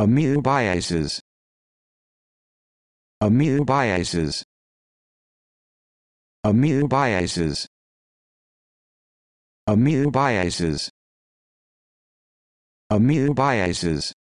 Amoebiasis Amoebiasis Amoebiasis Amoebiasis Amoebiasis